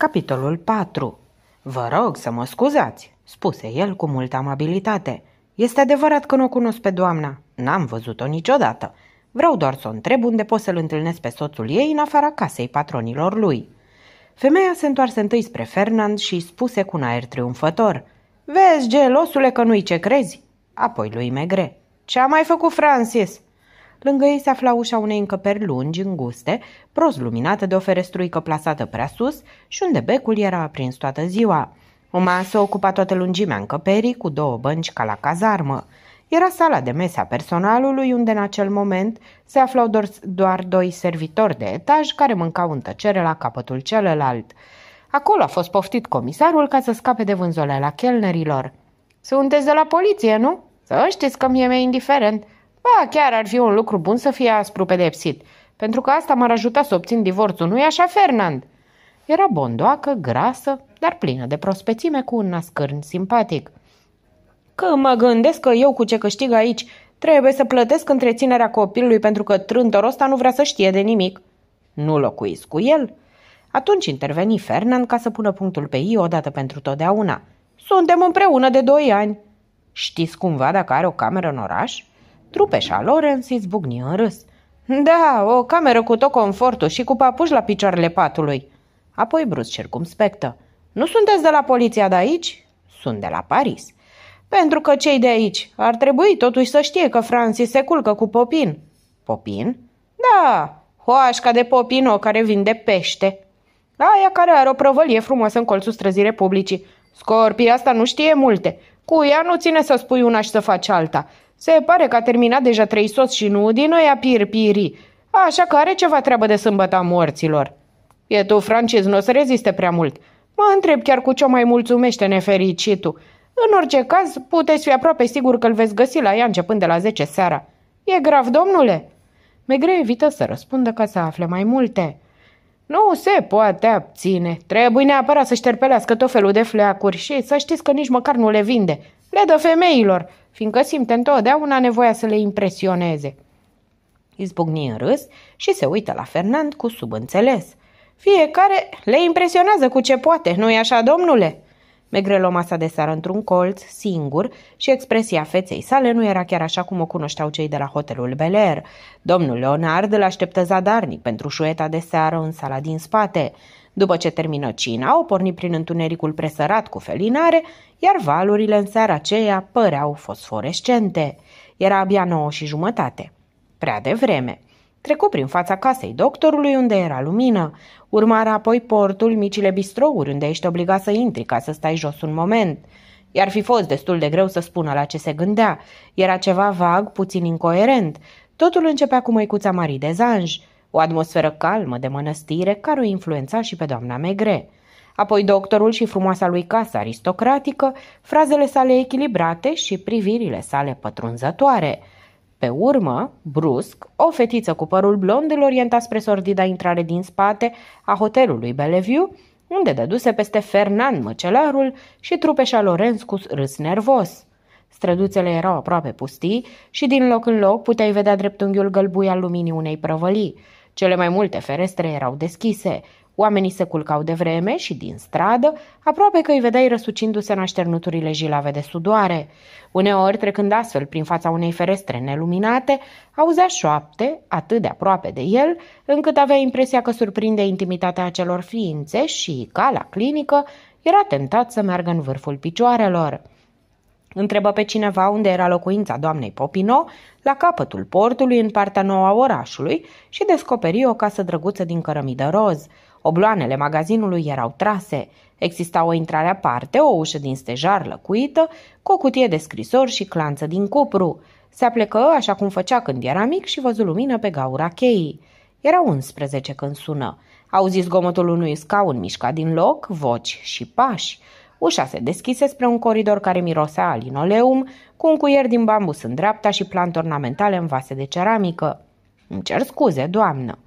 Capitolul 4 Vă rog să mă scuzați, spuse el cu multă amabilitate. Este adevărat că nu o cunosc pe doamna. N-am văzut-o niciodată. Vreau doar să o întreb unde pot să-l întâlnesc pe soțul ei în afara casei patronilor lui. Femeia se întoarse întâi spre Fernand și spuse cu un aer triumfător. Vezi, gelosule, că nu-i ce crezi? Apoi lui Megre. Ce a mai făcut Francis? Lângă ei se afla ușa unei încăperi lungi, înguste, prost luminată de o ferestruică plasată prea sus și unde becul era aprins toată ziua. O masă ocupa toată lungimea încăperii cu două bănci ca la cazarmă. Era sala de mese a personalului unde în acel moment se aflau doar, doar doi servitori de etaj care mâncau în tăcere la capătul celălalt. Acolo a fost poftit comisarul ca să scape de la chelnerilor. Sunteți de la poliție, nu? Să știți că mie mi-e indiferent. Ba, chiar ar fi un lucru bun să fie aspru pedepsit, pentru că asta m-ar ajuta să obțin divorțul, nu-i așa, Fernand? Era bondoacă, grasă, dar plină de prospețime cu un nascârn simpatic. Când mă gândesc că eu cu ce câștig aici trebuie să plătesc întreținerea copilului pentru că trântorul ăsta nu vrea să știe de nimic. Nu locuiesc cu el? Atunci interveni Fernand ca să pună punctul pe i odată pentru totdeauna. Suntem împreună de doi ani. Știți cumva dacă are o cameră în oraș? Trupeșa Lawrence izbucni în râs. Da, o cameră cu tot confortul și cu papuși la picioarele patului. Apoi brusc circumspectă. Nu sunteți de la poliția de aici? Sunt de la Paris. Pentru că cei de aici ar trebui totuși să știe că Francis se culcă cu Popin. Popin? Da, hoașca de Popino care vinde pește. Aia care are o prăvălie frumoasă în colțul străzii Republicii. Scorpia asta nu știe multe. Cu ea nu ține să spui una și să faci alta. Se pare că a terminat deja trei soți și nu din noi a pirpiri, așa că are ceva treabă de sâmbăta morților. E tu, francez, nu o să reziste prea mult. Mă întreb chiar cu ce mai mulțumește nefericitul. În orice caz, puteți fi aproape sigur că îl veți găsi la ea începând de la 10 seara. E grav, domnule?" Megre evită să răspundă ca să afle mai multe. Nu se poate abține. Trebuie neapărat să șterpelească tot felul de fleacuri și să știți că nici măcar nu le vinde. Le dă femeilor fiindcă simte întotdeauna nevoia să le impresioneze. Izbucni în râs și se uită la Fernand cu subînțeles. Fiecare le impresionează cu ce poate, nu-i așa, domnule?" Megrelo masa de seară într-un colț, singur, și expresia feței sale nu era chiar așa cum o cunoșteau cei de la hotelul Bel Air. Domnul Leonard îl așteptă zadarnic pentru șueta de seară în sala din spate. După ce termină cina, o porni prin întunericul presărat cu felinare, iar valurile în seara aceea păreau fosforescente. Era abia nouă și jumătate. Prea devreme. Trecu prin fața casei doctorului unde era lumină. Urmară apoi portul, micile bistrouri unde ești obligat să intri ca să stai jos un moment. I-ar fi fost destul de greu să spună la ce se gândea. Era ceva vag, puțin incoerent. Totul începea cu măicuța Marie de Zanj. O atmosferă calmă de mănăstire care o influența și pe doamna Megre. Apoi doctorul și frumoasa lui casă aristocratică, frazele sale echilibrate și privirile sale pătrunzătoare. Pe urmă, brusc, o fetiță cu părul blond îl orienta spre sordida intrare din spate a hotelului Bellevue, unde dăduse peste Fernand măcelarul și trupeșa Lorenz cu râs nervos. Străduțele erau aproape pustii și din loc în loc puteai vedea dreptunghiul gălbui al luminii unei prăvălii. Cele mai multe ferestre erau deschise, oamenii se culcau de vreme și din stradă, aproape că îi vedeai răsucindu-se în așternuturile jilave de sudoare. Uneori, trecând astfel prin fața unei ferestre neluminate, auzea șoapte, atât de aproape de el, încât avea impresia că surprinde intimitatea acelor ființe și, ca la clinică, era tentat să meargă în vârful picioarelor întrebă pe cineva unde era locuința doamnei Popino, la capătul portului, în partea nouă a orașului, și descoperi o casă drăguță din cărămidă roz. Obloanele magazinului erau trase. Exista o intrare aparte, o ușă din stejar lăcuită, cu o cutie de scrisori și clanță din cupru. Se aplecă așa cum făcea când era mic și văzu lumină pe gaura cheii. Era 11 când sună. Auzi zgomotul unui scaun mișcat din loc, voci și pași. Ușa se deschise spre un coridor care mirosea linoleum, cu un cuier din bambus în dreapta și plante ornamentale în vase de ceramică. Îmi cer scuze, doamnă.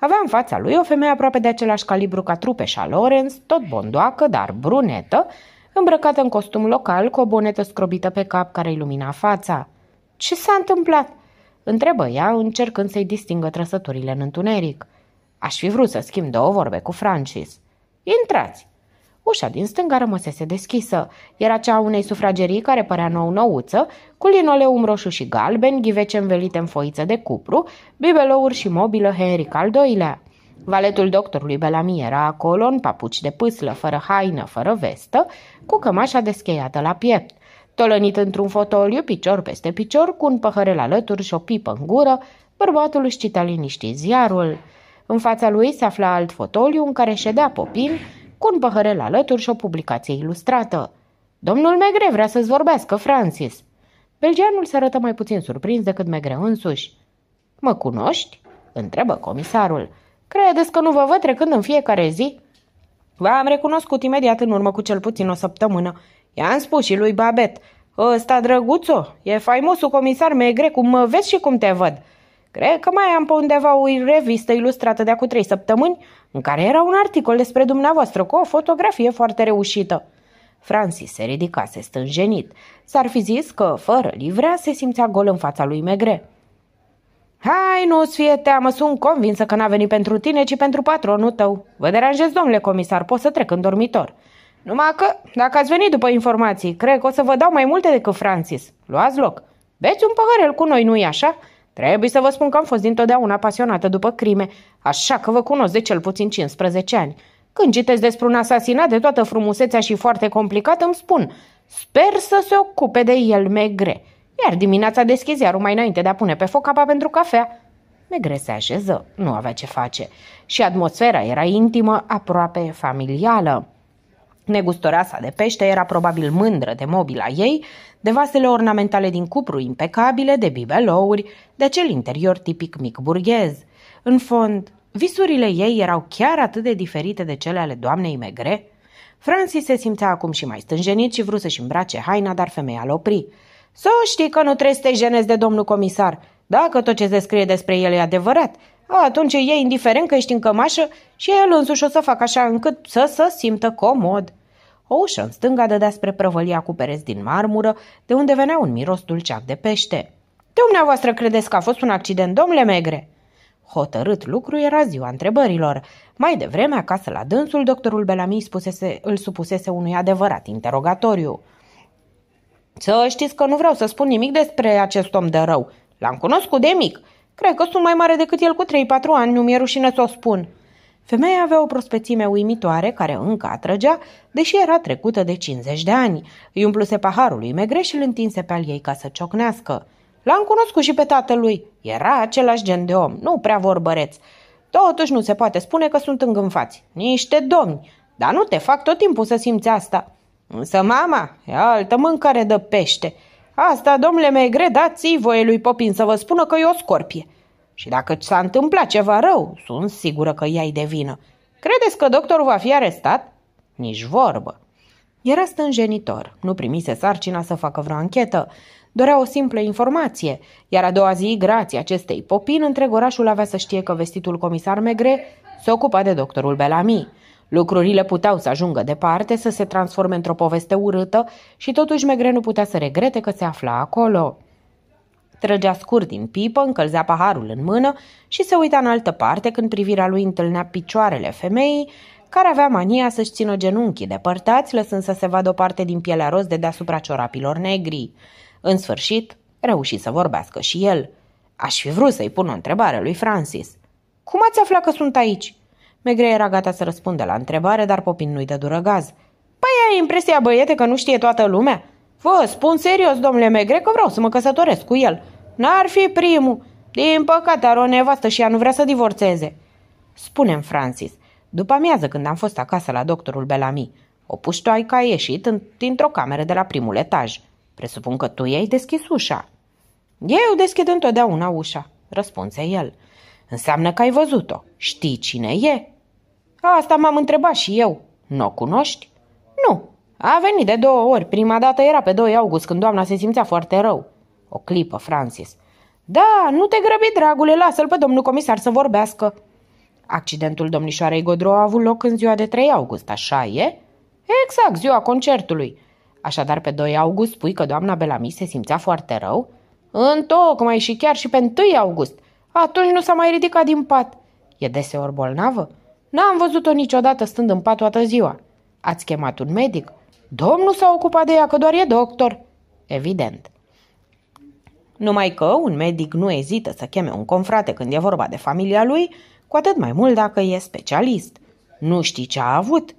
Avea în fața lui o femeie aproape de același calibru ca trupeșa Lorenz, tot bondoacă, dar brunetă, îmbrăcată în costum local cu o bonetă scrobită pe cap care ilumina fața. Ce s-a întâmplat?" întrebă ea, încercând să-i distingă trăsăturile în întuneric. Aș fi vrut să schimb două vorbe cu Francis. Intrați!" Ușa din stânga rămăsese deschisă. Era cea a unei sufragerii care părea nou-nouță, cu linoleum roșu și galben, ghivece învelite în foiță de cupru, bibelouri și mobilă Henric al doilea. Valetul doctorului Belami era acolo în papuci de pâslă, fără haină, fără vestă, cu cămașa descheiată la piept. Tolănit într-un fotoliu, picior peste picior, cu un păhărel alături și o pipă în gură, bărbatul își cita liniștit ziarul. În fața lui se afla alt fotoliu în care ședea Popin, cu un păhărel alături și o publicație ilustrată. Domnul Megre vrea să-ți vorbească, Francis. Belgianul se arătă mai puțin surprins decât Megre însuși. Mă cunoști? întrebă comisarul. Credeți că nu vă văd trecând în fiecare zi? V-am recunoscut imediat în urmă cu cel puțin o săptămână. I-am spus și lui Babet. Ăsta, drăguțo, e faimosul comisar Megre, cum mă vezi și cum te văd. Cred că mai am pe undeva o revistă ilustrată de acum trei săptămâni în care era un articol despre dumneavoastră cu o fotografie foarte reușită. Francis se ridicase stânjenit. S-ar fi zis că, fără livrea, se simțea gol în fața lui Megre. Hai, nu-ți fie teamă, sunt convinsă că n-a venit pentru tine, ci pentru patronul tău. Vă deranjez, domnule comisar, pot să trec în dormitor. Numai că, dacă ați venit după informații, cred că o să vă dau mai multe decât Francis. Luați loc. Beți un păhărel cu noi, nu-i așa? Trebuie să vă spun că am fost dintotdeauna pasionată după crime Așa că vă cunosc de cel puțin 15 ani. Când citesc despre un asasinat de toată frumusețea și foarte complicat, îmi spun Sper să se ocupe de el Megre. Iar dimineața deschizi iarul mai înainte de a pune pe foc apa pentru cafea. Megre se așeză, nu avea ce face. Și atmosfera era intimă, aproape familială. Negustoreasa de pește era probabil mândră de mobila ei, de vasele ornamentale din cupru impecabile, de bibelouri, de acel interior tipic mic burghez. În fond, visurile ei erau chiar atât de diferite de cele ale doamnei Megre? Francis se simțea acum și mai stânjenit și vrut să-și îmbrace haina, dar femeia l opri. Să știi că nu trebuie să te jenezi de domnul comisar. Dacă tot ce se scrie despre el e adevărat, atunci e indiferent că ești în cămașă și el însuși o să facă așa încât să se simtă comod. O ușă în stânga dădea spre prăvălia cu pereți din marmură, de unde venea un miros dulceac de pește. Dumneavoastră credeți că a fost un accident, domnule Megre?" Hotărât lucru era ziua întrebărilor. Mai devreme, acasă la dânsul, doctorul Bellamy spusese, îl supusese unui adevărat interogatoriu. Să știți că nu vreau să spun nimic despre acest om de rău. L-am cunoscut de mic. Cred că sunt mai mare decât el cu 3-4 ani, nu mi-e rușine să o spun. Femeia avea o prospețime uimitoare care încă atrăgea, deși era trecută de 50 de ani. Îi umpluse paharul lui Megre și îl întinse pe al ei ca să ciocnească. L-am cunoscut și pe tatălui. Era același gen de om, nu prea vorbăreț. Totuși nu se poate spune că sunt îngânfați. Niște domni. Dar nu te fac tot timpul să simți asta. Însă mama e altă mâncare de pește. Asta, domnule mei, gredați voie lui Popin să vă spună că e o scorpie. Și dacă s-a întâmplat ceva rău, sunt sigură că ea-i de vină. Credeți că doctorul va fi arestat? Nici vorbă. Era stânjenitor, nu primise sarcina să facă vreo anchetă, Dorea o simplă informație, iar a doua zi, grație acestei popin, întreg orașul avea să știe că vestitul comisar Megre se ocupa de doctorul Bellamy. Lucrurile puteau să ajungă departe, să se transforme într-o poveste urâtă și totuși Megre nu putea să regrete că se afla acolo. Trăgea scurt din pipă, încălzea paharul în mână și se uita în altă parte când privirea lui întâlnea picioarele femeii, care avea mania să-și țină genunchii depărtați, lăsând să se vadă o parte din pielea roz de deasupra ciorapilor negri. În sfârșit, reuși să vorbească și el. Aș fi vrut să-i pun o întrebare lui Francis. Cum ați aflat că sunt aici? Megre era gata să răspundă la întrebare, dar Popin nu-i dă gaz. Păi ai impresia, băiete, că nu știe toată lumea? Vă spun serios, domnule Megre, că vreau să mă căsătoresc cu el. N-ar fi primul. Din păcate are o nevastă și ea nu vrea să divorțeze. Spune-mi, Francis, după amiază când am fost acasă la doctorul Belami, o puștoaică a ieșit dintr-o cameră de la primul etaj. Presupun că tu i-ai deschis ușa. Eu deschid întotdeauna ușa, răspunse el. Înseamnă că ai văzut-o. Știi cine e? Asta m-am întrebat și eu. Nu o cunoști? Nu. A venit de două ori. Prima dată era pe 2 august, când doamna se simțea foarte rău. O clipă, Francis. Da, nu te grăbi, dragule, lasă-l pe domnul comisar să vorbească. Accidentul domnișoarei Godro a avut loc în ziua de 3 august, așa e? Exact, ziua concertului. Așadar, pe 2 august spui că doamna Belami se simțea foarte rău? Întocmai și chiar și pe 1 august. Atunci nu s-a mai ridicat din pat. E deseori bolnavă? N-am văzut-o niciodată stând în pat toată ziua. Ați chemat un medic? Domnul s-a ocupat de ea, că doar e doctor. Evident. Numai că un medic nu ezită să cheme un confrate când e vorba de familia lui, cu atât mai mult dacă e specialist. Nu știi ce a avut?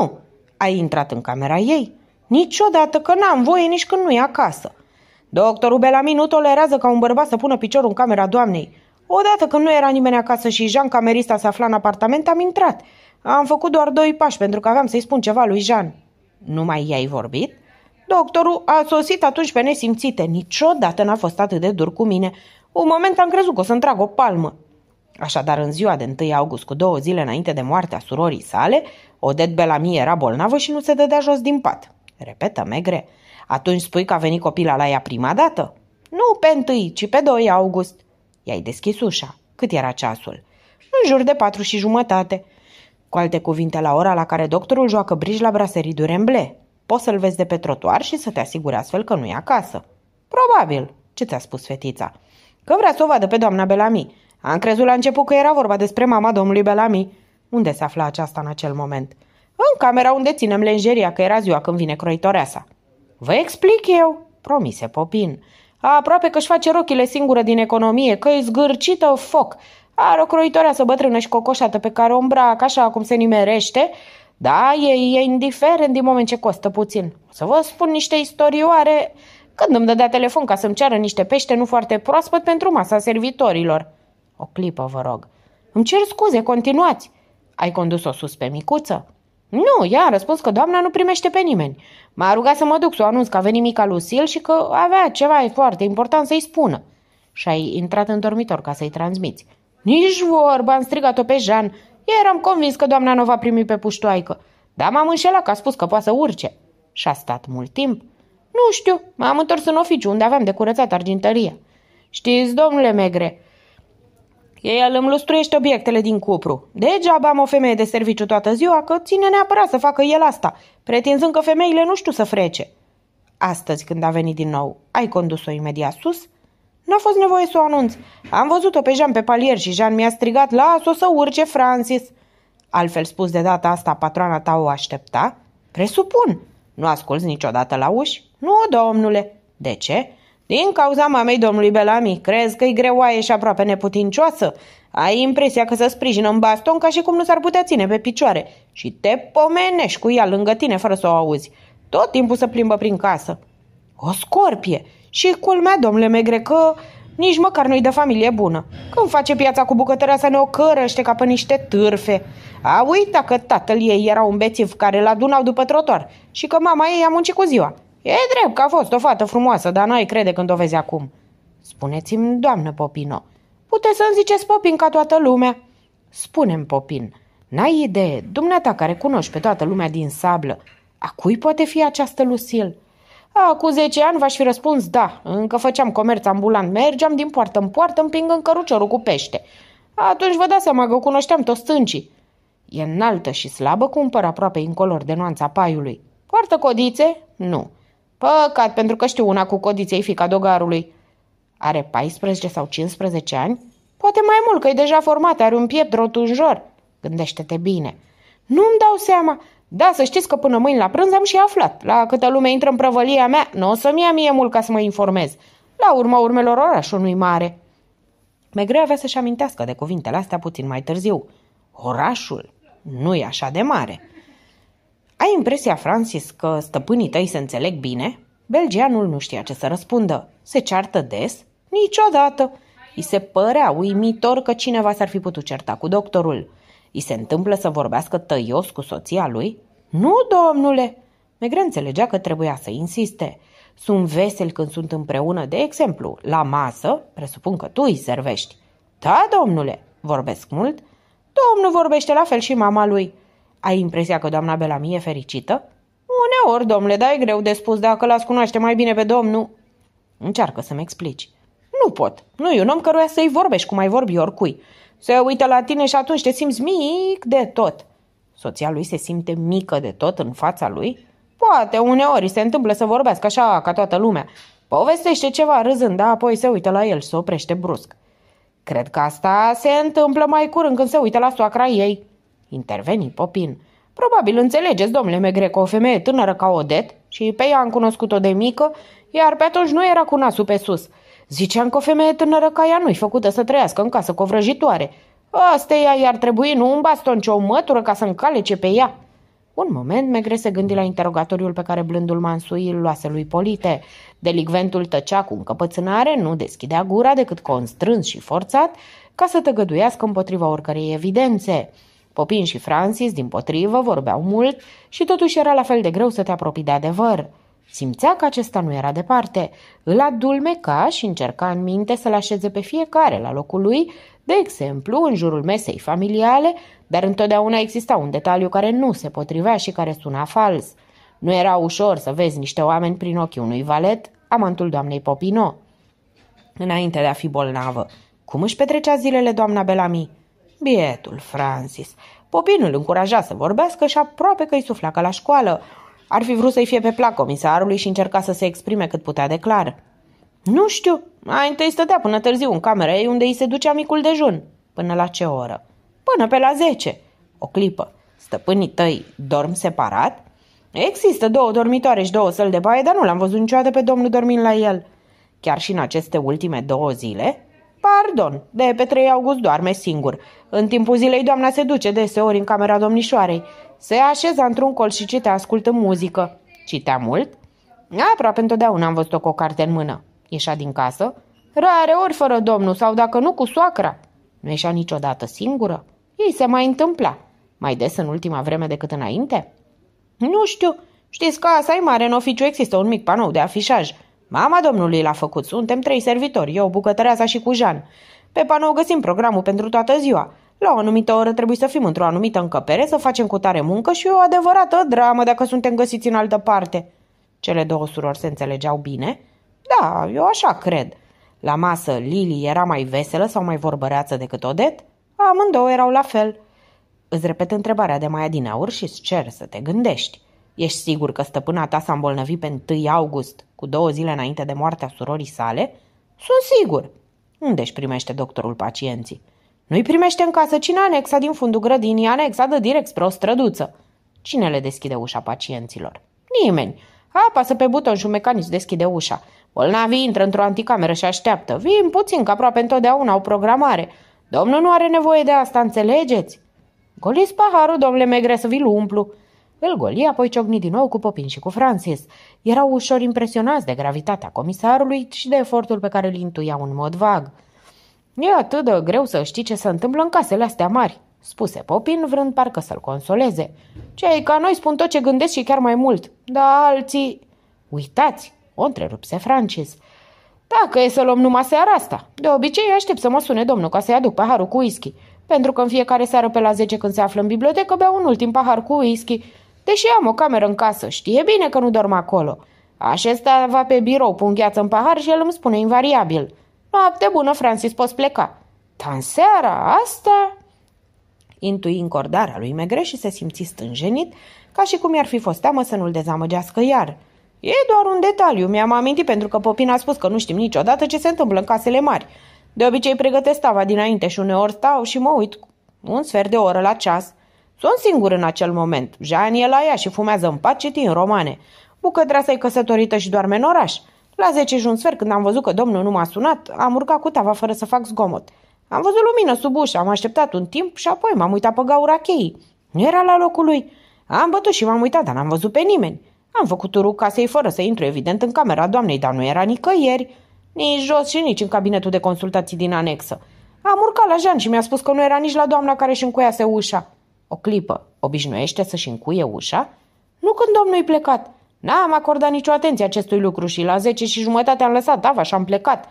Nu. Ai intrat în camera ei? Niciodată că n-am voie nici când nu e acasă. Doctorul Bellamy nu tolerează ca un bărbat să pună piciorul în camera doamnei. Odată când nu era nimeni acasă și Jean camerista se afla în apartament, am intrat. Am făcut doar doi pași pentru că aveam să-i spun ceva lui Jean. Nu mai i-ai vorbit? Doctorul a sosit atunci pe nesimțite. Niciodată n-a fost atât de dur cu mine. Un moment am crezut că o să-mi trag o palmă. Așadar, în ziua de 1 august, cu două zile înainte de moartea surorii sale, Odet Bellamy era bolnavă și nu se dădea jos din pat. Repetă, Megre. Atunci spui că a venit copila la ea prima dată? Nu pe întâi, ci pe 2 august. I-ai deschis ușa. Cât era ceasul? În jur de patru și jumătate. Cu alte cuvinte, la ora la care doctorul joacă brici la braserii Duremble. Poți să-l vezi de pe trotuar și să te asiguri astfel că nu e acasă. Probabil. Ce ți-a spus fetița? Că vrea să o vadă pe doamna Belami. Am crezut la început că era vorba despre mama domnului Belami. Unde se afla aceasta în acel moment? În camera unde ținem lenjeria, că era ziua când vine croitoreasa. Vă explic eu, promise Popin. Aproape că-și face rochile singură din economie, că e zgârcită foc. Are o croitoreasă bătrână și cocoșată pe care o îmbracă așa cum se nimerește, da, e, e indiferent din moment ce costă puțin. Să vă spun niște istorioare când îmi dădea telefon ca să-mi ceară niște pește nu foarte proaspăt pentru masa servitorilor. O clipă, vă rog. Îmi cer scuze, continuați. Ai condus-o sus pe micuță? Nu, ea a răspuns că doamna nu primește pe nimeni. M-a rugat să mă duc să o anunț că a venit mica Lucil și că avea ceva foarte important să-i spună. Și ai intrat în dormitor ca să-i transmiți. Nici vorba, am strigat-o pe Jean. Eu eram convins că doamna nu va primi pe puștoaică. Dar m-am înșelat că a spus că poate să urce. Și a stat mult timp. Nu știu, m-am întors în oficiu unde aveam de curățat argintăria. Știți, domnule Megre, ei îl înlustruiește obiectele din cupru. Degeaba am o femeie de serviciu toată ziua că ține neapărat să facă el asta, pretinzând că femeile nu știu să frece. Astăzi, când a venit din nou, ai condus-o imediat sus? N-a fost nevoie să o anunț. Am văzut-o pe Jean pe palier și Jean mi-a strigat, las-o să urce, Francis. Altfel spus, de data asta patroana ta o aștepta? Presupun. Nu asculți niciodată la uși? Nu, domnule. De ce? Din cauza mamei domnului Belami, crezi că-i greoaie și aproape neputincioasă? Ai impresia că se sprijină în baston ca și cum nu s-ar putea ține pe picioare și te pomenești cu ea lângă tine fără să o auzi. Tot timpul să plimbă prin casă. O scorpie! Și culmea, domnule Megre, că nici măcar nu-i de familie bună. Când face piața cu bucătărea să ne o cărăște ca pe niște târfe. A uitat că tatăl ei era un bețiv care l-adunau după trotuar și că mama ei a muncit cu ziua. E drept că a fost o fată frumoasă, dar n-ai crede când o vezi acum. Spuneți-mi, doamnă Popino, puteți să-mi ziceți Popin ca toată lumea. Spune-mi, Popin, n-ai idee, dumneata care cunoști pe toată lumea din sablă, a cui poate fi această Lucil? Acum zece ani v-aș fi răspuns da, încă făceam comerț ambulant, mergeam din poartă în poartă împingând căruciorul cu pește. Atunci vă dați seama că cunoșteam toți stâncii. E înaltă și slabă, cumpăr aproape incolor de nuanța paiului. Poartă codițe? Nu. Păcat, pentru că știu una cu codiței fica dogarului. Are 14 sau 15 ani? Poate mai mult, că e deja formată, are un piept rotunjor. Gândește-te bine. Nu-mi dau seama. Da, să știți că până mâini la prânz am și aflat. La câtă lume intră în prăvălia mea, nu o să-mi ia mie mult ca să mă informez. La urma urmelor orașul nu-i mare. Megre avea să-și amintească de cuvintele astea puțin mai târziu. Orașul nu e așa de mare. Ai impresia, Francis, că stăpânii tăi se înțeleg bine?" Belgianul nu știa ce să răspundă. Se ceartă des? Niciodată! I se părea uimitor că cineva s-ar fi putut certa cu doctorul. I se întâmplă să vorbească tăios cu soția lui? Nu, domnule! Megre înțelegea că trebuia să insiste. Sunt vesel când sunt împreună, de exemplu, la masă, presupun că tu îi servești. Da, domnule, vorbesc mult. Domnul vorbește la fel și mama lui. Ai impresia că doamna Belami e fericită? Uneori, domnule, dar e greu de spus dacă l-ați cunoaște mai bine pe domnul. Încearcă să-mi explici. Nu pot. Nu e un om căruia să-i vorbești cum ai vorbi oricui. Se uită la tine și atunci te simți mic de tot. Soția lui se simte mică de tot în fața lui? Poate uneori se întâmplă să vorbească așa ca toată lumea. Povestește ceva râzând, dar apoi se uită la el și se oprește brusc. Cred că asta se întâmplă mai curând când se uită la soacra ei interveni Popin. Probabil înțelegeți, domnule Megre, că o femeie tânără ca Odet, și pe ea am cunoscut-o de mică, iar pe atunci nu era cu nasul pe sus. Ziceam că o femeie tânără ca ea nu-i făcută să trăiască în casă cu o vrăjitoare. ea i-ar trebui nu un baston, ci o mătură ca să încalece pe ea. Un moment, Megre se gândi la interogatoriul pe care blândul Mansui îl luase lui Polite. Delicventul tăcea cu încăpățânare, nu deschidea gura decât constrâns și forțat, ca să tăgăduiască împotriva oricărei evidențe. Popin și Francis, din potrivă, vorbeau mult și totuși era la fel de greu să te apropii de adevăr. Simțea că acesta nu era departe. Îl adulmeca și încerca în minte să-l așeze pe fiecare la locul lui, de exemplu, în jurul mesei familiale, dar întotdeauna exista un detaliu care nu se potrivea și care suna fals. Nu era ușor să vezi niște oameni prin ochii unui valet, amantul doamnei Popino. Înainte de a fi bolnavă, cum își petrecea zilele doamna Belami? Bietul Francis. Popinul îl încuraja să vorbească și aproape că îi sufla ca la școală. Ar fi vrut să-i fie pe plac comisarului și încerca să se exprime cât putea de clar. Nu știu, mai întâi stătea până târziu în camera ei unde îi se ducea micul dejun. Până la ce oră? Până pe la 10. O clipă. Stăpânii tăi dorm separat? Există două dormitoare și două săl de baie, dar nu l-am văzut niciodată pe domnul dormind la el. Chiar și în aceste ultime două zile? Pardon, de pe 3 august doarme singur. În timpul zilei doamna se duce deseori în camera domnișoarei. Se așeza într-un colț și citea ascultă muzică. Citea mult? Aproape întotdeauna am văzut-o cu o carte în mână. Ieșa din casă? Rare ori fără domnul sau dacă nu cu soacra. Nu ieșea niciodată singură. Ei se mai întâmpla. Mai des în ultima vreme decât înainte? Nu știu. Știți că asta e mare în oficiu, există un mic panou de afișaj. Mama domnului l-a făcut. Suntem trei servitori, eu, bucătăreasa și cu Jean. Pe panou găsim programul pentru toată ziua. La o anumită oră trebuie să fim într-o anumită încăpere, să facem cu tare muncă și o adevărată dramă dacă suntem găsiți în altă parte. Cele două surori se înțelegeau bine? Da, eu așa cred. La masă, Lili era mai veselă sau mai vorbăreață decât Odet? Amândouă erau la fel. Îți repet întrebarea de mai aur și îți cer să te gândești. Ești sigur că stăpâna ta s-a îmbolnăvit pe 1 august, cu două zile înainte de moartea surorii sale? Sunt sigur. Unde își primește doctorul pacienții? Nu-i primește în casă cine anexa din fundul grădinii, anexa de direct spre o străduță. Cine le deschide ușa pacienților? Nimeni. Apasă pe buton și un mecanism deschide ușa. Bolnavii intră într-o anticameră și așteaptă. Vin puțin, că aproape întotdeauna au programare. Domnul nu are nevoie de asta, înțelegeți? Goliți paharul, domnule Megre, să vi-l umplu. Îl goli, apoi ciocni din nou cu Popin și cu Francis. Erau ușor impresionați de gravitatea comisarului și de efortul pe care îl intuiau în mod vag. E atât de greu să știi ce se întâmplă în casele astea mari, spuse Popin, vrând parcă să-l consoleze. Cei ca noi spun tot ce gândesc și chiar mai mult, dar alții... Uitați, o întrerupse Francis. Dacă e să luăm numai seara asta, de obicei aștept să mă sune domnul ca să-i aduc paharul cu whisky, pentru că în fiecare seară pe la 10 când se află în bibliotecă bea un ultim pahar cu whisky, deși am o cameră în casă, știe bine că nu dorm acolo. Acesta va pe birou, pun gheață în pahar și el îmi spune invariabil – Noapte bună, Francis, poți pleca. Dar în seara asta... Intui încordarea lui Megre și se simți stânjenit, ca și cum i-ar fi fost teamă să nu-l dezamăgească iar. E doar un detaliu, mi-am amintit pentru că Popin a spus că nu știm niciodată ce se întâmplă în casele mari. De obicei pregătesc tava dinainte și uneori stau și mă uit un sfert de oră la ceas. Sunt singur în acel moment. Jean e la ea și fumează în pace din romane. Bucădra să-i căsătorită și doarme în oraș. La zece și un sfert, când am văzut că domnul nu m-a sunat, am urcat cu tava fără să fac zgomot. Am văzut lumină sub ușă, am așteptat un timp și apoi m-am uitat pe gaura cheii. Nu era la locul lui. Am bătut și m-am uitat, dar n-am văzut pe nimeni. Am făcut turul casei fără să intru, evident, în camera doamnei, dar nu era nicăieri, nici jos și nici în cabinetul de consultații din anexă. Am urcat la Jean și mi-a spus că nu era nici la doamna care își încuiase ușa. O clipă, obișnuiește să-și încuie ușa? Nu când domnul e plecat. N-am acordat nicio atenție acestui lucru și la zece și jumătate am lăsat tava da, și am plecat.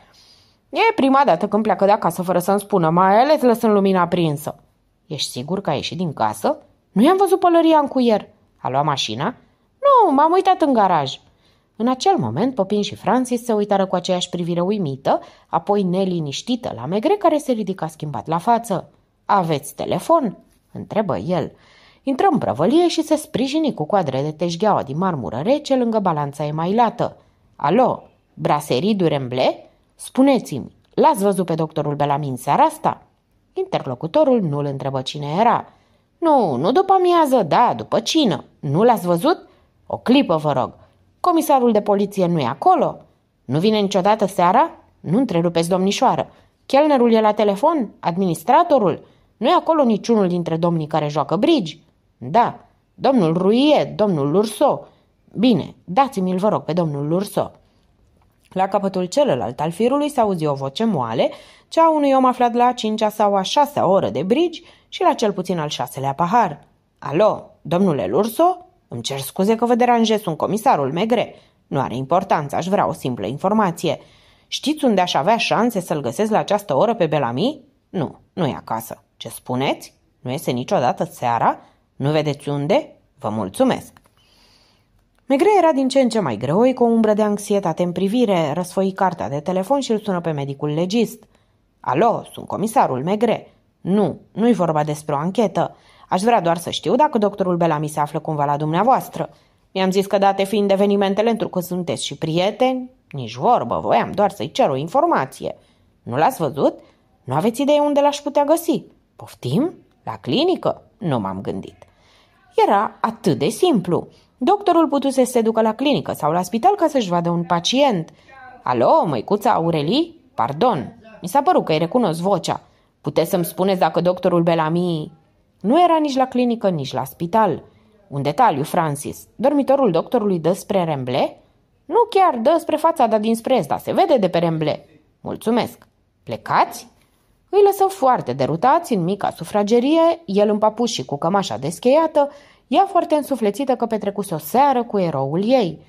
E prima dată când pleacă de acasă fără să-mi spună, mai ales lăsând lumina aprinsă. Ești sigur că ai ieșit din casă? Nu i-am văzut pălăria în cuier. A luat mașina? Nu, m-am uitat în garaj. În acel moment, Popin și Francis se uitară cu aceeași privire uimită, apoi neliniștită la Megre, care se ridica schimbat la față. Aveți telefon?" întrebă el. Intră în prăvălie și se sprijini cu coadre de teșgheaua din marmură rece lângă balanța emailată. Alo, braserii duremble? Spuneți-mi, l-ați văzut pe doctorul Belamin seara asta? Interlocutorul nu-l întrebă cine era. Nu, nu după amiază, da, după cină. Nu l-ați văzut? O clipă, vă rog. Comisarul de poliție nu e acolo? Nu vine niciodată seara? Nu întrerupeți, domnișoară. Chelnerul e la telefon? Administratorul? Nu e acolo niciunul dintre domnii care joacă brigi? Da, domnul Ruie, domnul Lurso. Bine, dați-mi-l, vă rog, pe domnul Lurso. La capătul celălalt al firului s-auzi o voce moale, cea unui om aflat la a cincea sau a șasea oră de brigi și la cel puțin al șaselea pahar. Alo, domnule Lurso? Îmi cer scuze că vă deranjez, sunt comisarul Megre. Nu are importanță, aș vrea o simplă informație. Știți unde aș avea șanse să-l găsesc la această oră pe Belami? Nu, nu e acasă. Ce spuneți? Nu iese niciodată seara? Nu vedeți unde? Vă mulțumesc! Megre era din ce în ce mai greoi, cu o umbră de anxietate în privire, răsfoi cartea de telefon și îl sună pe medicul legist. Alo, sunt comisarul Megre. Nu, nu-i vorba despre o anchetă. Aș vrea doar să știu dacă doctorul Belami se află cumva la dumneavoastră. Mi-am zis că date fiind evenimentele că sunteți și prieteni, nici vorbă, voiam doar să-i cer o informație. Nu l-ați văzut? Nu aveți idee unde l-aș putea găsi? Poftim? La clinică? Nu m-am gândit. Era atât de simplu. Doctorul putuse să se ducă la clinică sau la spital ca să-și vadă un pacient. Alo, măicuța Aurelii? Pardon, mi s-a părut că îi recunosc vocea. Puteți să-mi spuneți dacă doctorul Bellamy... Nu era nici la clinică, nici la spital. Un detaliu, Francis. Dormitorul doctorului dă spre Remble? Nu chiar dă spre fața, dar dinspre dar se vede de pe Remble. Mulțumesc. Plecați? Îi lăsă foarte derutați în mica sufragerie, el în papuși și cu cămașa descheiată, ea foarte însuflețită că petrecuse o seară cu eroul ei.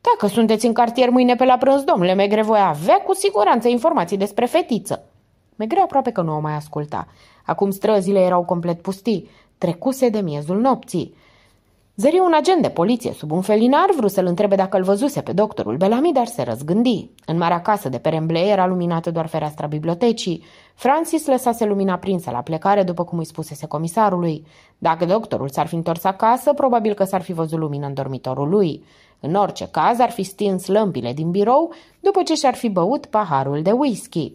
Dacă sunteți în cartier mâine pe la prânz, domnule Megre, voi avea cu siguranță informații despre fetiță. Megre aproape că nu o mai asculta. Acum străzile erau complet pustii, trecuse de miezul nopții. Zări un agent de poliție sub un felinar, vrut să-l întrebe dacă îl văzuse pe doctorul Belami, dar se răzgândi. În marea casă de pe era luminată doar fereastra bibliotecii. Francis lăsase lumina prinsă la plecare, după cum îi spusese comisarului. Dacă doctorul s-ar fi întors acasă, probabil că s-ar fi văzut lumină în dormitorul lui. În orice caz, ar fi stins lămpile din birou după ce și-ar fi băut paharul de whisky.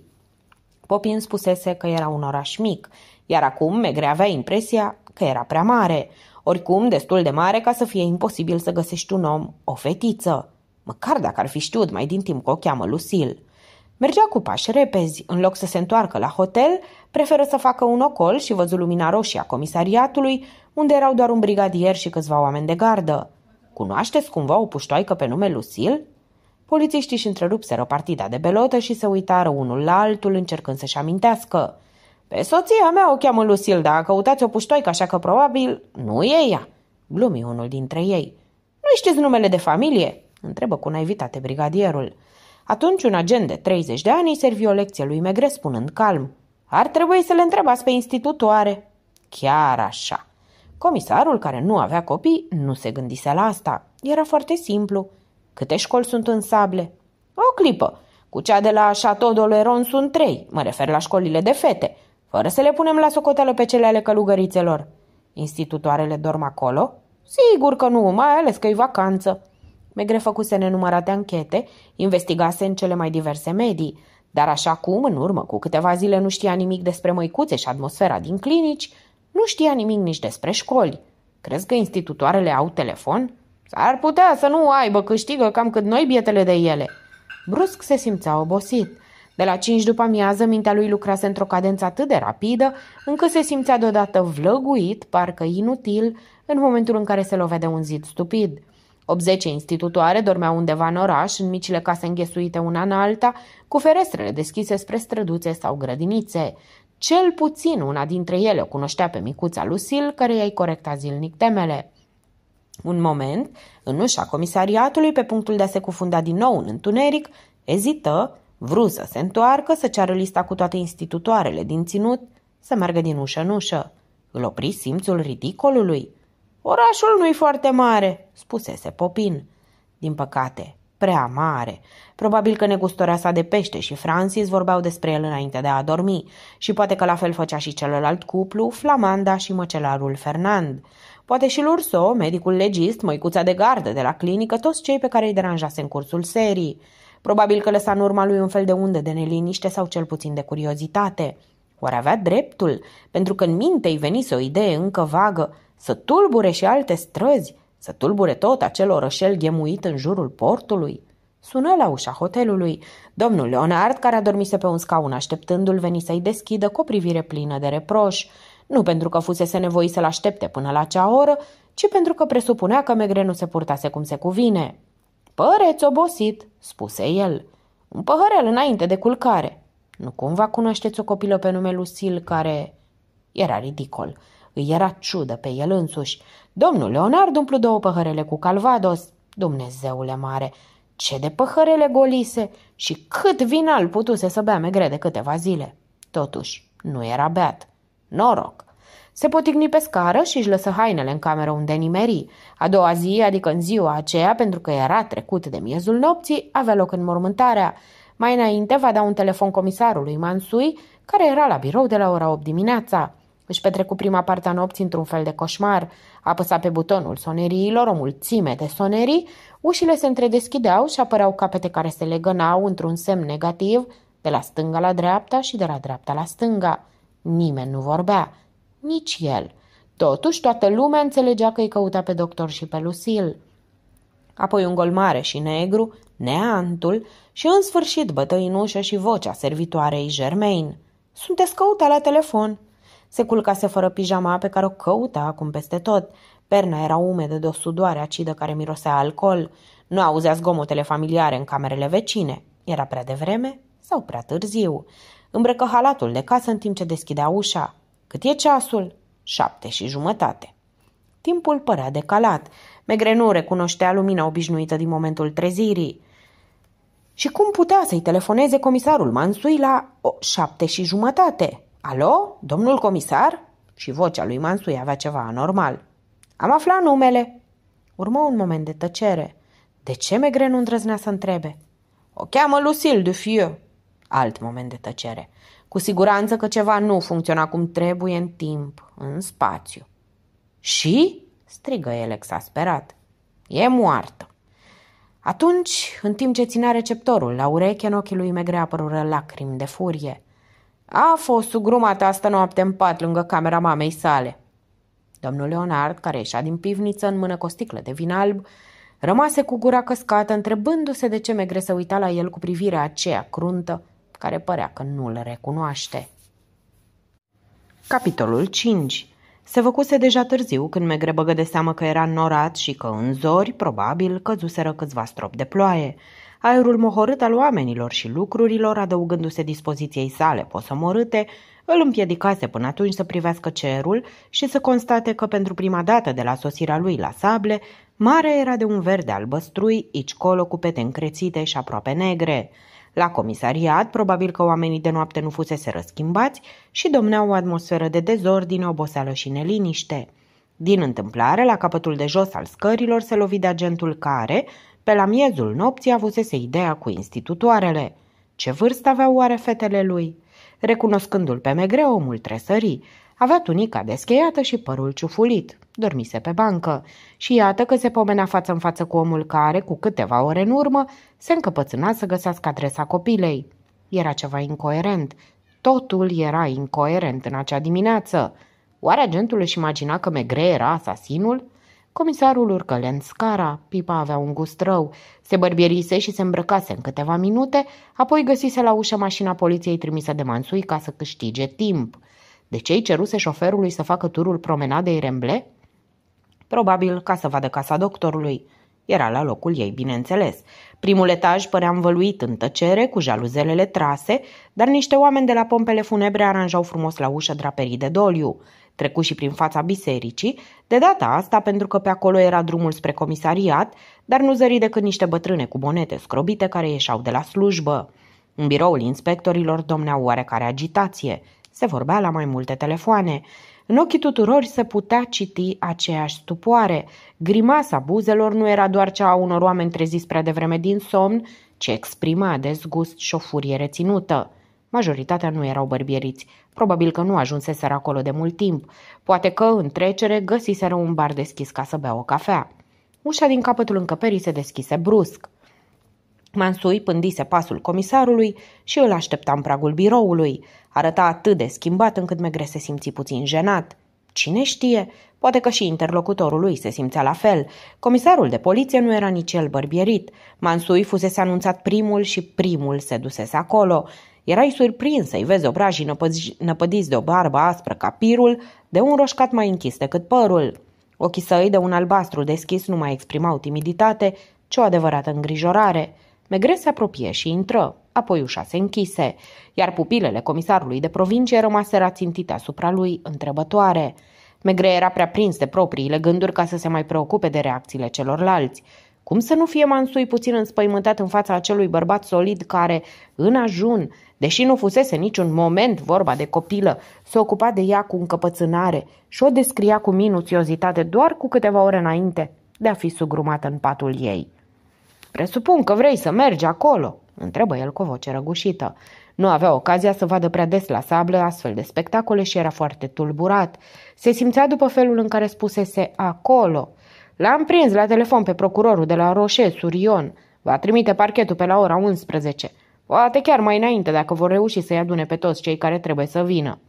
Popin spusese că era un oraș mic, iar acum Megre avea impresia că era prea mare – oricum destul de mare ca să fie imposibil să găsești un om, o fetiță. Măcar dacă ar fi știut mai din timp că o cheamă Lucil. Mergea cu pași repezi, în loc să se întoarcă la hotel, preferă să facă un ocol și văzu lumina roșie a comisariatului, unde erau doar un brigadier și câțiva oameni de gardă. Cunoașteți cumva o puștoaică pe nume Lucil? Polițiștii își întrerupseră partida de belotă și se uitară unul la altul încercând să-și amintească. Pe soția mea o cheamă Lucilda, a căutați o puștoică, așa că probabil nu e ea. Glumi unul dintre ei. Nu știți numele de familie? Întrebă cu naivitate brigadierul. Atunci un agent de 30 de ani îi servi o lecție lui Megre spunând calm. Ar trebui să le întrebați pe institutoare. Chiar așa. Comisarul, care nu avea copii, nu se gândise la asta. Era foarte simplu. Câte școli sunt în sable? O clipă. Cu cea de la Chateau d'Oleron sunt trei. Mă refer la școlile de fete fără să le punem la socoteală pe cele ale călugărițelor. Institutoarele dorm acolo? Sigur că nu, mai ales că e vacanță. Megre făcuse nenumărate anchete, investigase în cele mai diverse medii, dar așa cum, în urmă, cu câteva zile nu știa nimic despre măicuțe și atmosfera din clinici, nu știa nimic nici despre școli. Crezi că institutoarele au telefon? S-ar putea să nu aibă, câștigă cam cât noi bietele de ele. Brusc se simțea obosit. De la cinci după amiază, mintea lui lucrase într-o cadență atât de rapidă, încât se simțea deodată vlăguit, parcă inutil, în momentul în care se lovea de un zid stupid. 80 institutoare dormeau undeva în oraș, în micile case înghesuite una în alta, cu ferestrele deschise spre străduțe sau grădinițe. Cel puțin una dintre ele o cunoștea pe micuța Lucil, care i-ai corecta zilnic temele. Un moment, în ușa comisariatului, pe punctul de a se cufunda din nou în întuneric, ezită, Vru să se întoarcă, să ceară lista cu toate institutoarele din ținut, să meargă din ușă în ușă. Îl opri simțul ridicolului. Orașul nu-i foarte mare, spusese Popin. Din păcate, prea mare. Probabil că negustorea sa de pește și Francis vorbeau despre el înainte de a adormi și poate că la fel făcea și celălalt cuplu, Flamanda și măcelarul Fernand. Poate și Lurso, medicul legist, măicuța de gardă de la clinică, toți cei pe care îi deranjase în cursul serii. Probabil că lăsa în urma lui un fel de undă de neliniște sau cel puțin de curiozitate. Oare avea dreptul? Pentru că în minte îi venise o idee încă vagă, să tulbure și alte străzi, să tulbure tot acel orășel ghemuit în jurul portului. Sună la ușa hotelului. Domnul Leonard, care adormise pe un scaun așteptându-l, veni să-i deschidă cu o privire plină de reproș. Nu pentru că fusese nevoit să-l aștepte până la acea oră, ci pentru că presupunea că Megre nu se purtase cum se cuvine. Păreți obosit, spuse el. Un păhărel înainte de culcare. Nu cumva cunoașteți o copilă pe nume Lucil care... Era ridicol. Îi era ciudă pe el însuși. Domnul Leonard umplu două păhărele cu calvados. Dumnezeule mare, ce de păhărele golise și cât vin al putuse să bea megre de câteva zile. Totuși, nu era beat. Noroc! Se poticni pe scară și își lăsă hainele în cameră unde nimeri. A doua zi, adică în ziua aceea, pentru că era trecut de miezul nopții, avea loc înmormântarea. Mai înainte va da un telefon comisarului Mansui, care era la birou de la ora 8 dimineața. Își petrecu prima parte a nopții într-un fel de coșmar. Apăsa pe butonul soneriilor o mulțime de sonerii, ușile se întredeschideau și apăreau capete care se legănau într-un semn negativ, de la stânga la dreapta și de la dreapta la stânga. Nimeni nu vorbea nici el. Totuși, toată lumea înțelegea că îi căuta pe doctor și pe Lucil. Apoi un gol mare și negru, neantul și în sfârșit bătăi ușă și vocea servitoarei Germain. Sunteți căuta la telefon!" Se culcase fără pijama pe care o căuta acum peste tot. Perna era umedă de o sudoare acidă care mirosea alcool. Nu auzea zgomotele familiare în camerele vecine. Era prea devreme sau prea târziu. Îmbrăcă halatul de casă în timp ce deschidea ușa. Cât e ceasul? Șapte și jumătate. Timpul părea decalat. Megre nu recunoștea lumina obișnuită din momentul trezirii. Și cum putea să-i telefoneze comisarul Mansui la o șapte și jumătate? Alo, domnul comisar? Și vocea lui Mansui avea ceva anormal. Am aflat numele. Urmă un moment de tăcere. De ce Megre nu îndrăznea să întrebe? O cheamă Lucille Fieu. Alt moment de tăcere. Cu siguranță că ceva nu funcționa cum trebuie în timp, în spațiu. Și? strigă el exasperat. E moartă. Atunci, în timp ce ținea receptorul la ureche, în ochii lui Megre apărură lacrimi de furie. A fost sugrumată asta noapte în pat lângă camera mamei sale. Domnul Leonard, care ieșea din pivniță în mână cu o sticlă de vin alb, rămase cu gura căscată, întrebându-se de ce Megre să uita la el cu privirea aceea cruntă, care părea că nu le recunoaște. Capitolul 5 se făcuse deja târziu când me grebăgă de seamă că era norat și că în zori, probabil, căzuseră câțiva strop de ploaie. Aerul mohorât al oamenilor și lucrurilor, adăugându-se dispoziției sale posomorâte, îl împiedicase până atunci să privească cerul și să constate că pentru prima dată de la sosirea lui la sable, marea era de un verde albăstrui, aici colo cu pete încrețite și aproape negre. La comisariat, probabil că oamenii de noapte nu fusese răschimbați și domnea o atmosferă de dezordine, oboseală și neliniște. Din întâmplare, la capătul de jos al scărilor se lovi de agentul care, pe la miezul nopții, avusese ideea cu institutoarele. Ce vârstă aveau oare fetele lui? Recunoscându-l pe Megre, omul tresări. Avea tunica descheiată și părul ciufulit dormise pe bancă și iată că se pomenea față în față cu omul care, cu câteva ore în urmă, se încăpățâna să găsească adresa copilei. Era ceva incoerent. Totul era incoerent în acea dimineață. Oare agentul își imagina că Megre era asasinul? Comisarul urcă în scara, pipa avea un gust rău, se bărbierise și se îmbrăcase în câteva minute, apoi găsise la ușă mașina poliției trimisă de Mansui ca să câștige timp. De ce i ceruse șoferului să facă turul promenadei Remble? probabil ca să vadă casa doctorului. Era la locul ei, bineînțeles. Primul etaj părea învăluit în tăcere, cu jaluzelele trase, dar niște oameni de la pompele funebre aranjau frumos la ușă draperii de doliu. Trecu și prin fața bisericii, de data asta pentru că pe acolo era drumul spre comisariat, dar nu zări decât niște bătrâne cu bonete scrobite care ieșeau de la slujbă. În biroul inspectorilor domnea oarecare agitație. Se vorbea la mai multe telefoane. În ochii tuturor se putea citi aceeași stupoare. Grimasa buzelor nu era doar cea a unor oameni treziți prea devreme din somn, ci exprima dezgust și o furie reținută. Majoritatea nu erau bărbieriți. Probabil că nu ajunseseră acolo de mult timp. Poate că, în trecere, găsiseră un bar deschis ca să bea o cafea. Ușa din capătul încăperii se deschise brusc. Mansui pândise pasul comisarului și îl aștepta în pragul biroului. Arăta atât de schimbat încât Megre se simți puțin jenat. Cine știe, poate că și interlocutorul lui se simțea la fel. Comisarul de poliție nu era nici el bărbierit. Mansui fusese anunțat primul și primul se dusese acolo. Erai surprins să-i vezi obrajii năpădiți de o barbă aspră ca pirul, de un roșcat mai închis decât părul. Ochii săi de un albastru deschis nu mai exprimau timiditate, ci o adevărată îngrijorare. Megre se apropie și intră apoi ușa se închise, iar pupilele comisarului de provincie rămaseră țintite asupra lui, întrebătoare. Megre era prea prins de propriile gânduri ca să se mai preocupe de reacțiile celorlalți. Cum să nu fie Mansui puțin înspăimântat în fața acelui bărbat solid care, în ajun, deși nu fusese niciun moment vorba de copilă, se ocupa de ea cu încăpățânare și o descria cu minuțiozitate doar cu câteva ore înainte de a fi sugrumată în patul ei. Presupun că vrei să mergi acolo, Întrebă el cu o voce răgușită. Nu avea ocazia să vadă prea des la sablă astfel de spectacole și era foarte tulburat. Se simțea după felul în care spusese acolo. L-am prins la telefon pe procurorul de la Roșe, Surion. Va trimite parchetul pe la ora 11. Poate chiar mai înainte, dacă vor reuși să-i adune pe toți cei care trebuie să vină.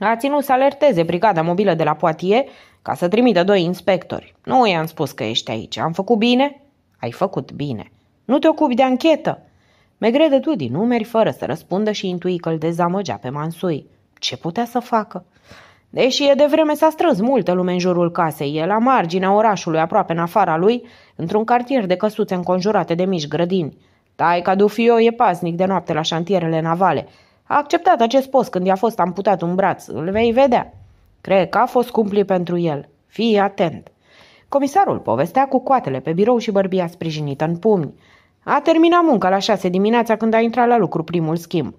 A ținut să alerteze brigada mobilă de la Poatie ca să trimită doi inspectori. Nu i-am spus că ești aici. Am făcut bine? Ai făcut bine. Nu te ocupi de anchetă!" Megre dădu din numeri fără să răspundă și intui că îl dezamăgea pe Mansui. Ce putea să facă? Deși e de vreme s-a strâns multă lume în jurul casei, e la marginea orașului, aproape în afara lui, într-un cartier de căsuțe înconjurate de mici grădini. Taica Dufio e pasnic de noapte la șantierele navale. A acceptat acest post când i-a fost amputat un braț, îl vei vedea. Cred că a fost cumplit pentru el. Fii atent. Comisarul povestea cu coatele pe birou și bărbia sprijinită în pumni. A terminat munca la șase dimineața când a intrat la lucru primul schimb.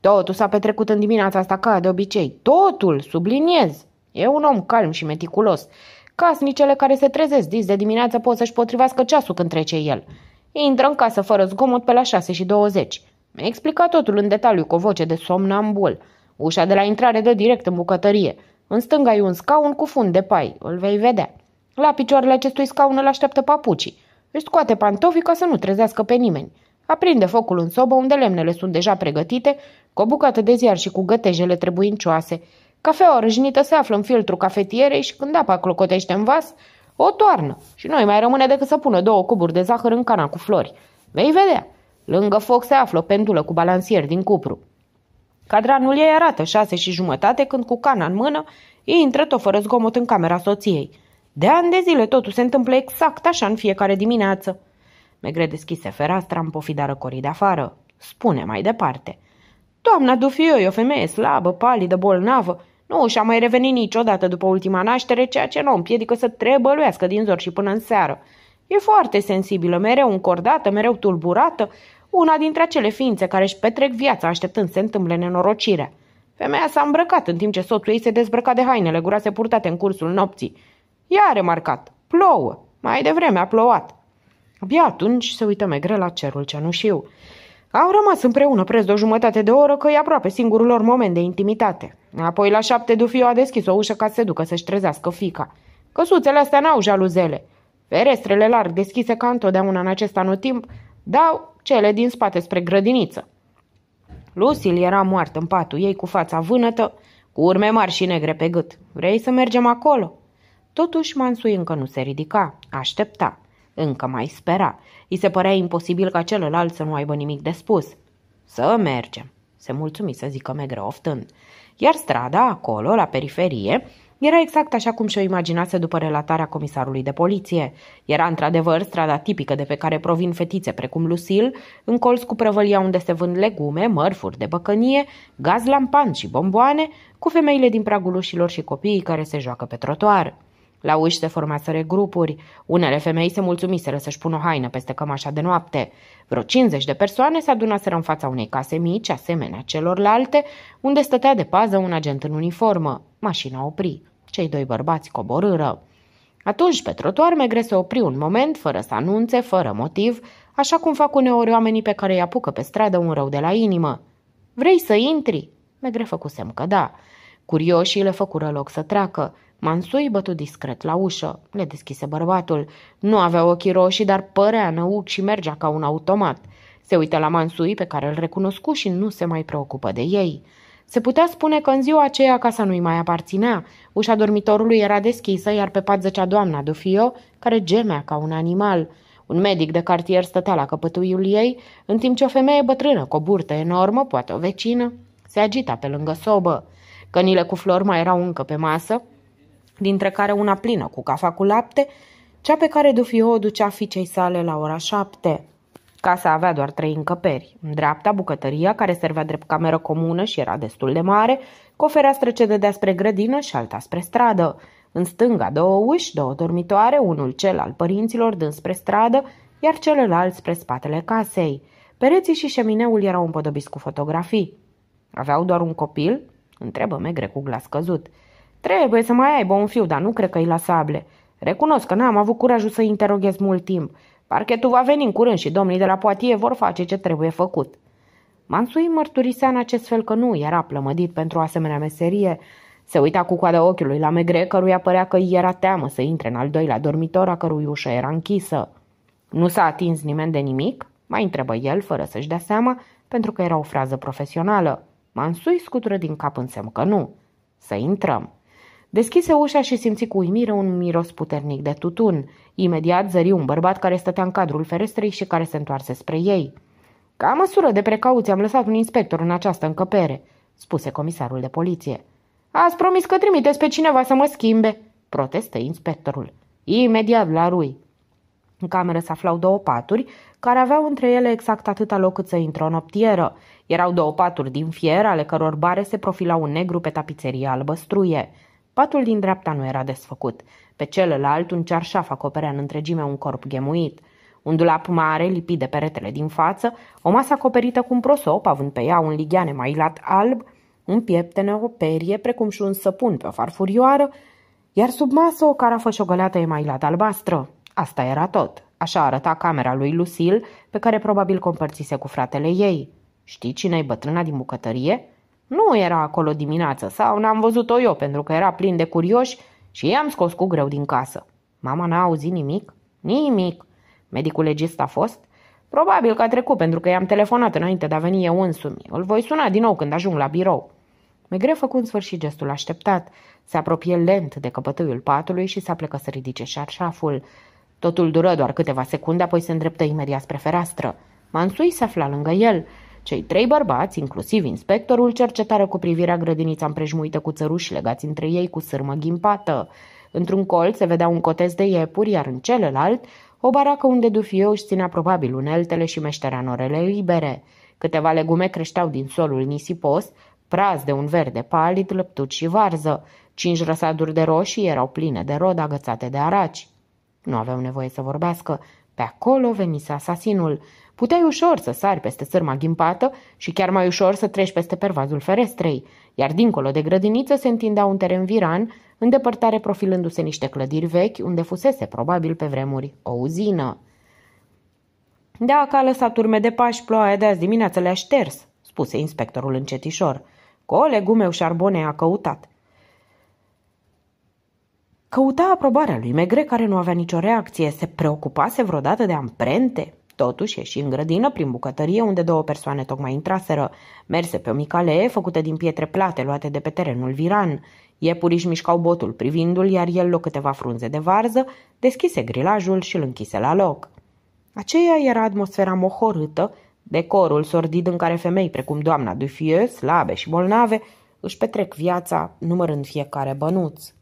Totul s-a petrecut în dimineața asta ca de obicei. Totul, subliniez. E un om calm și meticulos. Casnicele care se trezesc dis de dimineață pot să-și potrivească ceasul când trece el. Intră în casă fără zgomot pe la șase și douăzeci. Mi-a explicat totul în detaliu cu o voce de somnambul. Ușa de la intrare dă direct în bucătărie. În stânga e un scaun cu fund de pai. Îl vei vedea. La picioarele acestui scaun îl așteaptă papucii. Își scoate pantofii ca să nu trezească pe nimeni. Aprinde focul în sobă unde lemnele sunt deja pregătite, cu o bucată de ziar și cu gătejele trebuincioase. Cafeaua răjnită se află în filtru cafetierei și când apa clocotește în vas, o toarnă și noi mai rămâne decât să pună două cuburi de zahăr în cana cu flori. Vei vedea. Lângă foc se află o pendulă cu balansier din cupru. Cadranul ei arată șase și jumătate când cu cana în mână intră tot fără zgomot în camera soției. De ani de zile totul se întâmplă exact așa în fiecare dimineață. Megre deschise fereastra în pofida răcorii de afară. Spune mai departe. Doamna Dufio e o femeie slabă, palidă, bolnavă. Nu și-a mai revenit niciodată după ultima naștere, ceea ce nu o împiedică să trebăluiască din zor și până în seară. E foarte sensibilă, mereu încordată, mereu tulburată, una dintre acele ființe care își petrec viața așteptând să se întâmple nenorocirea. Femeia s-a îmbrăcat în timp ce soțul ei se dezbrăca de hainele groase purtate în cursul nopții. Ea a remarcat. Plouă. Mai devreme a plouat. Abia atunci se uită megre la cerul cenușiu. Au rămas împreună preț de o jumătate de oră, că e aproape singurul lor moment de intimitate. Apoi la șapte Dufiu a deschis o ușă ca să se ducă să-și trezească fica. Căsuțele astea n-au jaluzele. Ferestrele larg deschise ca întotdeauna în acest anotimp dau cele din spate spre grădiniță. Lucil era moartă în patul ei cu fața vânătă, cu urme mari și negre pe gât. Vrei să mergem acolo?" Totuși, Mansui încă nu se ridica, aștepta, încă mai spera. I se părea imposibil ca celălalt să nu aibă nimic de spus. Să mergem, se mulțumi să zică megre oftând. Iar strada, acolo, la periferie, era exact așa cum și-o imaginase după relatarea comisarului de poliție. Era într-adevăr strada tipică de pe care provin fetițe precum Lucil, în colț cu prăvălia unde se vând legume, mărfuri de băcănie, gaz lampan și bomboane, cu femeile din pragul ușilor și copiii care se joacă pe trotuar. La uși se formaseră grupuri. Unele femei se mulțumiseră să-și pună o haină peste cămașa de noapte. Vreo 50 de persoane se adunaseră în fața unei case mici, asemenea celorlalte, unde stătea de pază un agent în uniformă. Mașina opri. Cei doi bărbați coborâră. Atunci, pe trotuar, Megre se opri un moment, fără să anunțe, fără motiv, așa cum fac uneori oamenii pe care îi apucă pe stradă un rău de la inimă. Vrei să intri?" Megre făcu semn că da. Curioșii le făcură loc să treacă. Mansui bătu discret la ușă. Le deschise bărbatul. Nu avea ochii roșii, dar părea năuc și mergea ca un automat. Se uită la Mansui pe care îl recunoscu și nu se mai preocupă de ei. Se putea spune că în ziua aceea casa nu-i mai aparținea. Ușa dormitorului era deschisă, iar pe pat zăcea doamna Dufio, care gemea ca un animal. Un medic de cartier stătea la căpătuiul ei, în timp ce o femeie bătrână cu o burtă enormă, poate o vecină, se agita pe lângă sobă. Cănile cu flori mai erau încă pe masă, dintre care una plină cu cafea cu lapte, cea pe care Dufio o ducea fiicei sale la ora șapte. Casa avea doar trei încăperi. În dreapta, bucătăria, care servea drept cameră comună și era destul de mare, cu o fereastră ce dădea spre grădină și alta spre stradă. În stânga două uși, două dormitoare, unul cel al părinților dând spre stradă, iar celălalt spre spatele casei. Pereții și șemineul erau împodobiți cu fotografii. Aveau doar un copil? Întrebă megre cu glas căzut. Trebuie să mai aibă un fiu, dar nu cred că e la sable. Recunosc că n-am avut curajul să i interoghez mult timp. Parchetul va veni în curând și domnii de la poatie vor face ce trebuie făcut. Mansui mărturisea în acest fel că nu era plămădit pentru asemenea meserie. Se uita cu coada ochiului la Megre, căruia părea că îi era teamă să intre în al doilea dormitor, a cărui ușă era închisă. Nu s-a atins nimeni de nimic? Mai întrebă el, fără să-și dea seama, pentru că era o frază profesională. Mansui scutură din cap în semn că nu. Să intrăm. Deschise ușa și simți cu uimire un miros puternic de tutun. Imediat zări un bărbat care stătea în cadrul ferestrei și care se întoarse spre ei. Ca măsură de precauție am lăsat un inspector în această încăpere, spuse comisarul de poliție. Ați promis că trimiteți pe cineva să mă schimbe, protestă inspectorul. Imediat la rui. În cameră se aflau două paturi, care aveau între ele exact atâta loc cât să intre o noptieră. Erau două paturi din fier, ale căror bare se profilau un negru pe tapiserie albăstruie. Patul din dreapta nu era desfăcut. Pe celălalt, un cearșaf acoperea în întregime un corp gemuit. Un dulap mare, lipit de peretele din față, o masă acoperită cu un prosop, având pe ea un lighean mailat alb, un pieptene, o perie, precum și un săpun pe o farfurioară, iar sub masă o carafă șogăleată emailat albastră. Asta era tot. Așa arăta camera lui Lucil, pe care probabil compărțise cu fratele ei. Știi cine-i bătrâna din bucătărie?" Nu era acolo dimineață sau n-am văzut-o eu pentru că era plin de curioși și i-am scos cu greu din casă. Mama n-a auzit nimic? Nimic. Medicul legist a fost? Probabil că a trecut pentru că i-am telefonat înainte de a veni eu însumi. Îl voi suna din nou când ajung la birou. Megre făcu în sfârșit gestul așteptat. Se apropie lent de căpătâiul patului și s-a plecat să ridice șarșaful. Totul dură doar câteva secunde, apoi se îndreptă imediat spre fereastră. Mansui se afla lângă el. Cei trei bărbați, inclusiv inspectorul, cercetară cu privirea grădinița împrejmuită cu țăruși legați între ei cu sârmă ghimpată. Într-un colț se vedea un cotez de iepuri, iar în celălalt o baracă unde Dufio își ținea probabil uneltele și meșterea norele libere. Câteva legume creșteau din solul nisipos, praz de un verde palid, lăptut și varză. Cinci răsaduri de roșii erau pline de rod agățate de araci. Nu aveau nevoie să vorbească. Pe acolo venise asasinul. Puteai ușor să sari peste sârma ghimpată și chiar mai ușor să treci peste pervazul ferestrei, iar dincolo de grădiniță se întindea un teren viran, în depărtare profilându-se niște clădiri vechi, unde fusese probabil pe vremuri o uzină. Da, că a lăsat urme de pași, ploaia de azi dimineață le-a șters, spuse inspectorul încetișor. Colegul meu șarbone a căutat. Căuta aprobarea lui Megre, care nu avea nicio reacție. Se preocupase vreodată de amprente? Totuși ieși în grădină prin bucătărie unde două persoane tocmai intraseră. Merse pe o mică alee făcută din pietre plate luate de pe terenul viran. Iepurii își mișcau botul privindul iar el lua câteva frunze de varză, deschise grilajul și îl închise la loc. Aceea era atmosfera mohorâtă, decorul sordid în care femei precum doamna Dufieu, slabe și bolnave, își petrec viața numărând fiecare bănuț.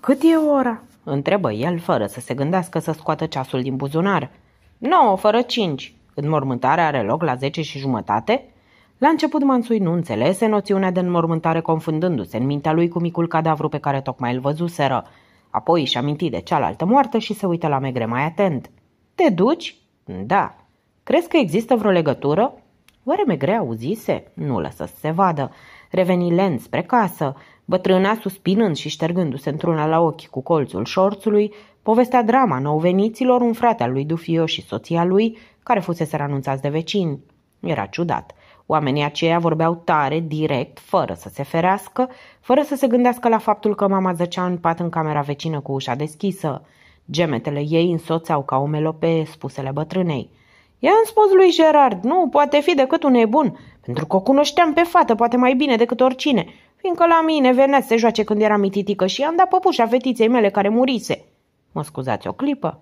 Cât e ora?" întrebă el fără să se gândească să scoată ceasul din buzunar – 9 fără 5. mormântarea are loc la 10 și jumătate? La început Mansui nu înțelese noțiunea de înmormântare confundându-se în mintea lui cu micul cadavru pe care tocmai îl văzuseră. Apoi își aminti de cealaltă moartă și se uită la Megre mai atent. Te duci? Da. Crezi că există vreo legătură? Oare Megre auzise? Nu lăsă să se vadă. Reveni lent spre casă. Bătrâna, suspinând și ștergându-se într-una la ochi cu colțul șorțului, povestea drama nouveniților un frate al lui Dufio și soția lui, care fusese anunțați de vecini. Era ciudat. Oamenii aceia vorbeau tare, direct, fără să se ferească, fără să se gândească la faptul că mama zăcea în pat în camera vecină cu ușa deschisă. Gemetele ei însoțeau ca o melope. spusele bătrânei. I-am spus lui Gerard, nu poate fi decât un nebun, pentru că o cunoșteam pe fată poate mai bine decât oricine fiindcă la mine venea să se joace când era mititică și i-am dat păpușa fetiței mele care murise. Mă scuzați o clipă.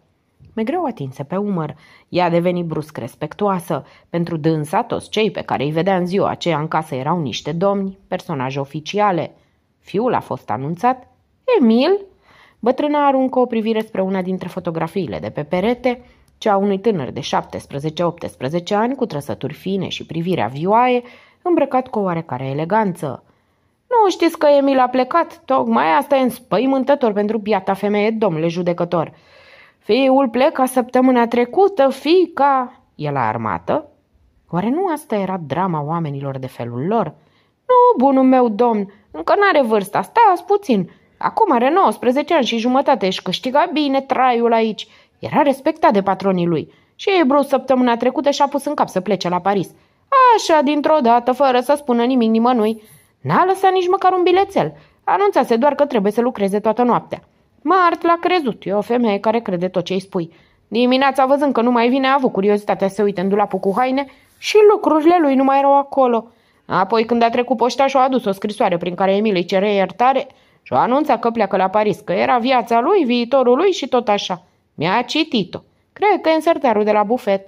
Me greu atinse pe umăr. Ea a devenit brusc respectoasă. Pentru dânsa, toți cei pe care îi vedea în ziua aceea în casă erau niște domni, personaje oficiale. Fiul a fost anunțat. Emil? Bătrâna aruncă o privire spre una dintre fotografiile de pe perete, cea a unui tânăr de 17-18 ani, cu trăsături fine și privirea vioaie, îmbrăcat cu o oarecare eleganță. Nu știți că Emil a plecat? Tocmai asta e înspăimântător pentru biata femeie, domnule judecător. Fiul pleca săptămâna trecută, fica... E la armată? Oare nu asta era drama oamenilor de felul lor? Nu, bunul meu domn, încă n-are vârsta, stați puțin. Acum are 19 ani și jumătate și câștiga bine traiul aici. Era respectat de patronii lui. Și brus săptămâna trecută și-a pus în cap să plece la Paris. Așa, dintr-o dată, fără să spună nimic nimănui. N-a lăsat nici măcar un bilețel. Anunțase doar că trebuie să lucreze toată noaptea. Mart l-a crezut. E o femeie care crede tot ce îi spui. Dimineața, văzând că nu mai vine, a avut curiozitatea să uite în dulapul cu haine și lucrurile lui nu mai erau acolo. Apoi, când a trecut poșta, și-a adus o scrisoare prin care Emil îi cere iertare și o anunța că pleacă la Paris, că era viața lui, viitorul lui și tot așa. Mi-a citit-o. Cred că e în sertarul de la bufet.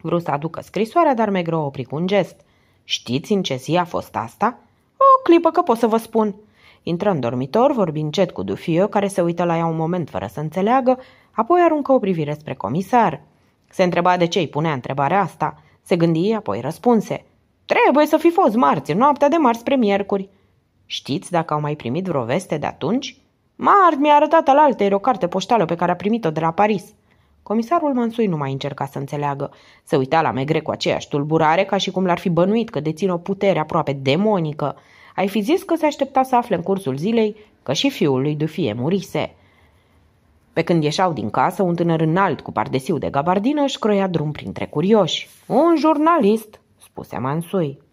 Vreau să aducă scrisoarea, dar Megro opri cu un gest. Știți în ce zi a fost asta? clipă că pot să vă spun. Intră în dormitor, vorbi încet cu Dufio, care se uită la ea un moment fără să înțeleagă, apoi aruncă o privire spre comisar. Se întreba de ce îi punea întrebarea asta. Se gândi, apoi răspunse. Trebuie să fi fost marți, noaptea de marți spre miercuri. Știți dacă au mai primit vreo veste de atunci? Mart mi-a arătat alaltă o carte poștală pe care a primit-o de la Paris. Comisarul Mansui nu mai încerca să înțeleagă. Se uita la Megre cu aceeași tulburare ca și cum l-ar fi bănuit că deține o putere aproape demonică. Ai fi zis că se aștepta să afle în cursul zilei că și fiul lui Dufie murise. Pe când ieșau din casă, un tânăr înalt cu pardesiu de gabardină își croia drum printre curioși. Un jurnalist, spuse Mansui.